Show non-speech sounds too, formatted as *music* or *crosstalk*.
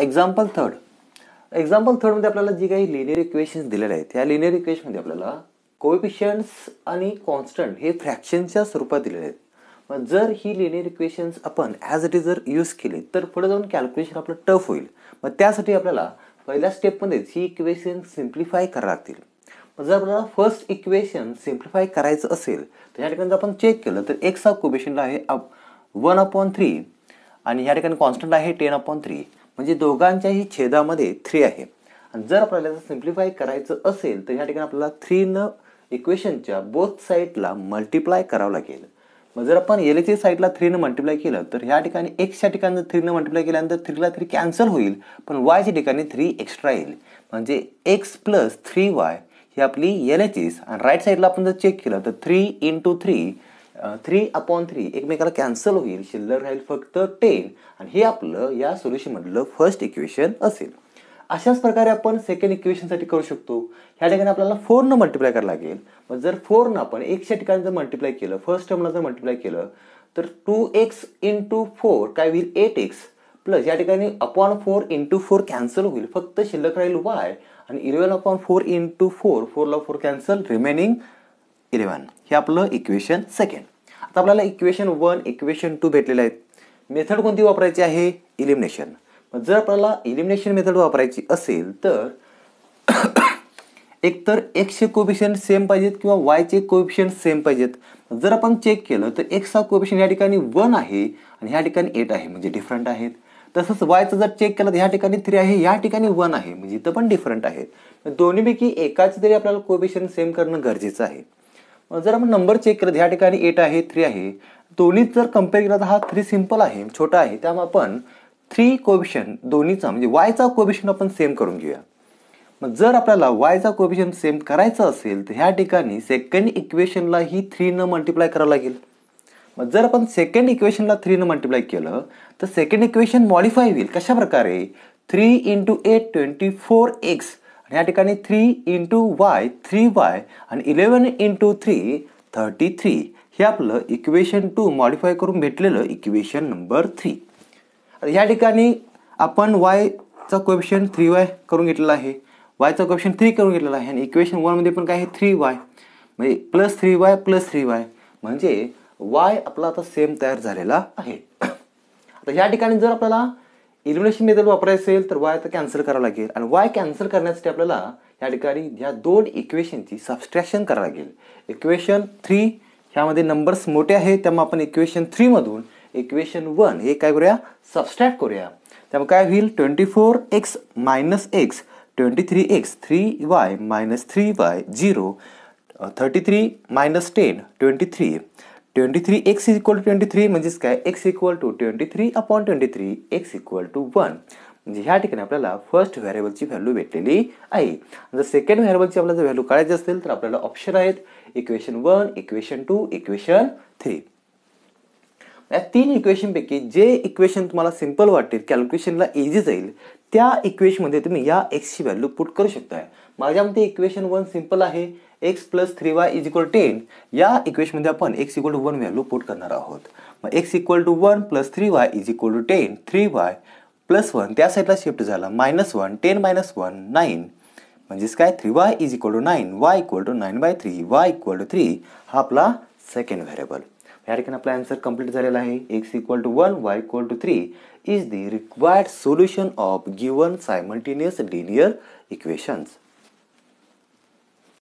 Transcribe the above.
example third example थर्डमध्ये आपल्याला जी काही linear equations दिलेले आहेत त्या लिनियर इक्वेशनमध्ये आपल्याला कोएफिशियंट्स आणि कॉन्स्टंट हे फ्रॅक्शनच्या स्वरूपात दिलेले आहेत मग जर ही लिनियर इक्वेशन्स आपण ॲज इट इज जर यूज केली तर पुढे जाऊन कॅल्क्युलेशन आपलं टफ होईल मग त्यासाठी आपल्याला पहिल्या स्टेपमध्येच ही इक्वेशन सिम्प्लिफाय करा लागतील मग जर आपल्याला फर्स्ट इक्वेशन सिम्प्लिफाय करायचं असेल तर या ठिकाणी जर आपण चेक केलं तर एक्स हा कोबिशनला आहे अप वन अपॉन थ्री आणि या ठिकाणी कॉन्स्टंट आहे टेन अपॉन थ्री म्हणजे दोघांच्याही छेदामध्ये थ्री आहे आणि जर आपल्याला सिम्प्लिफाय करायचं असेल तर ह्या ठिकाणी आपल्याला थ्रीनं इक्वेशनच्या बोथ साईडला मल्टिप्लाय करावं लागेल मग जर आपण एल एच साईडला थ्रीनं मल्टिप्लाय केलं तर ह्या ठिकाणी एक्सच्या ठिकाणी थ्रीनं मल्टिप्लाय केल्यानंतर थ्रीला थ्री कॅन्सल होईल पण वायच्या ठिकाणी थ्री एक्स्ट्रा येईल म्हणजे एक्स प्लस थ्री वाय ही आपली एल एच एस आणि राईट साईडला आपण जर चेक केलं तर three into three three upon three एकमेकाला कॅन्सल होईल शिल्लक राहील फक्त टेन आणि हे आपलं या सोल्युशनमधलं फर्स्ट इक्वेशन असेल अशाच प्रकारे आपण सेकंड इक्वेशनसाठी करू शकतो ह्या ठिकाणी आपल्याला फोरनं मल्टिप्लाय करावं लागेल मग जर फोरनं आपण एकशा ठिकाणी जर मल्टिप्लाय केलं फर्स्ट टर्मला जर मल्टिप्लाय केलं तर टू एक्स इंटू फोर काय होईल एट एक्स प्लस या ठिकाणी upon four into four cancel होईल फक्त शिल्लक राहील वाय आणि eleven upon four into four फोरला फोर कॅन्सल रिमेनिंग इलेवन हे आपलं इक्वेशन सेकंड आता आपल्याला इक्वेशन वन इक्वेशन टू भेटलेलं आहेत मेथड कोणती वापरायची आहे इलिमिनेशन जर आपल्याला इलिमिनेशन मेथड वापरायची असेल तर *coughs* एकतर एक्सचे कोपिशन सेम पाहिजेत किंवा वायचे कोपिशन सेम पाहिजेत जर आपण चेक केलं तर एक्सचा कोपिशन या ठिकाणी वन आहे आणि ह्या ठिकाणी एट आहे म्हणजे डिफरंट आहेत तसंच वायचं जर चेक केलं तर ह्या ठिकाणी थ्री आहे या ठिकाणी वन आहे म्हणजे इथं पण डिफरंट आहे दोन्हीपैकी एकाच तरी आपल्याला कोपिशन सेम करणं गरजेचं आहे जर आपण नंबर चेक करत ह्या ठिकाणी एट आहे थ्री आहे दोन्ही जर कम्पेअर केला तर हा थ्री सिम्पल आहे छोटा आहे त्यामुळे आपण थ्री कोविशन दोन्हीचा म्हणजे वायचा कोविशन आपण सेम करून घेऊया मग जर आपल्याला वायचा कोविशन सेम करायचं असेल तर ह्या ठिकाणी सेकंड इक्वेशनला ही थ्रीनं मल्टिप्लाय करावं लागेल मग जर आपण सेकंड इक्वेशनला थ्रीनं मल्टिप्लाय केलं तर सेकंड इक्वेशन मॉडिफाय होईल कशा प्रकारे three into eight twenty four x आणि या ठिकाणी three into y three y आणि eleven into three thirty three हे आपलं इक्वेशन टू मॉडिफाय करून भेटलेलं इक्वेशन नंबर थ्री या ठिकाणी आपण वायचा क्वेप्शन थ्री वाय करून घेतलेला आहे वायचा क्वेप्शन थ्री करून घेतलेला आहे आणि इक्वेशन वनमध्ये पण काय आहे थ्री वाय म्हणजे plus three y plus three y म्हणजे वाय आपला आता सेम तयार झालेला आहे *coughs* आता या ठिकाणी जर आपल्याला एलिमिनेशन मेथड वापरायचं असेल तर वाय तर कॅन्सल करावं लागेल आणि वाय कॅन्सल करण्यासाठी आपल्याला या ठिकाणी ह्या दोन इक्वेशनची सबस्ट्रॅक्शन करावं लागेल इक्वेशन थ्री ह्यामध्ये नंबर्स मोठे आहेत त्यामुळे आपण इक्वेशन थ्रीमधून इक्वेशन वन हे काय करूया सबस्ट्रॅक्ट करूया त्यामुळे काय होईल twenty four x minus x twenty three x three y minus three y zero thirty three minus ten twenty three twenty three x equal to twenty three म्हणजेच काय x equal to twenty three upon twenty three x equal to one म्हणजे ह्या ठिकाणी आपल्याला first व्हेरिएबलची value भेटलेली आहे जर सेकंड व्हेरिएबलची आपल्याला जर व्हॅल्यू काढायची असेल तर आपल्याला ऑप्शन आहेत equation one equation two equation three या तीन इक्वेशनपैकी जे इक्वेशन तुम्हाला सिंपल वाटेल कॅल्क्युलेशनला इझी जाईल त्या इक्वेशनमध्ये तुम्ही या एक्सची व्हॅल्यू पुट करू शकताय माझ्या मते इक्वेशन वन सिम्पल आहे x plus three y is equal ten या इक्वेशनमध्ये आपण x equal to one value put करणार आहोत मग x equal to one plus three y is equal to ten three y plus one त्या साईडला shift झाला minus one ten minus one nine म्हणजेच काय three y is equal to nine y equal to nine by three y equal to three हा आपला second variable या ठिकाणी आपला आन्सर कम्प्लीट झालेला आहे x equal to one y equal to three is the required solution of given simultaneous linear equations